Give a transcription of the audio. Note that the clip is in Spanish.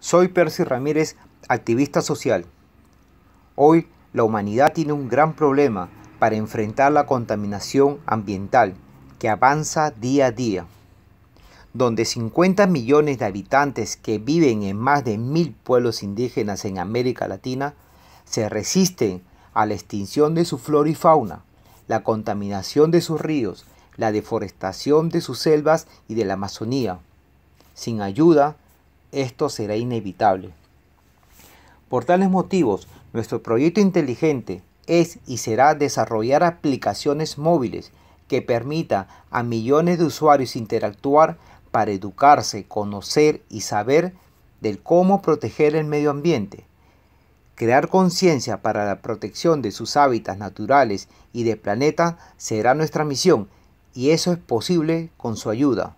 Soy Percy Ramírez, activista social. Hoy la humanidad tiene un gran problema para enfrentar la contaminación ambiental que avanza día a día, donde 50 millones de habitantes que viven en más de mil pueblos indígenas en América Latina se resisten a la extinción de su flora y fauna, la contaminación de sus ríos, la deforestación de sus selvas y de la Amazonía. Sin ayuda, esto será inevitable. Por tales motivos, nuestro proyecto inteligente es y será desarrollar aplicaciones móviles que permita a millones de usuarios interactuar para educarse, conocer y saber del cómo proteger el medio ambiente, Crear conciencia para la protección de sus hábitats naturales y del planeta será nuestra misión y eso es posible con su ayuda.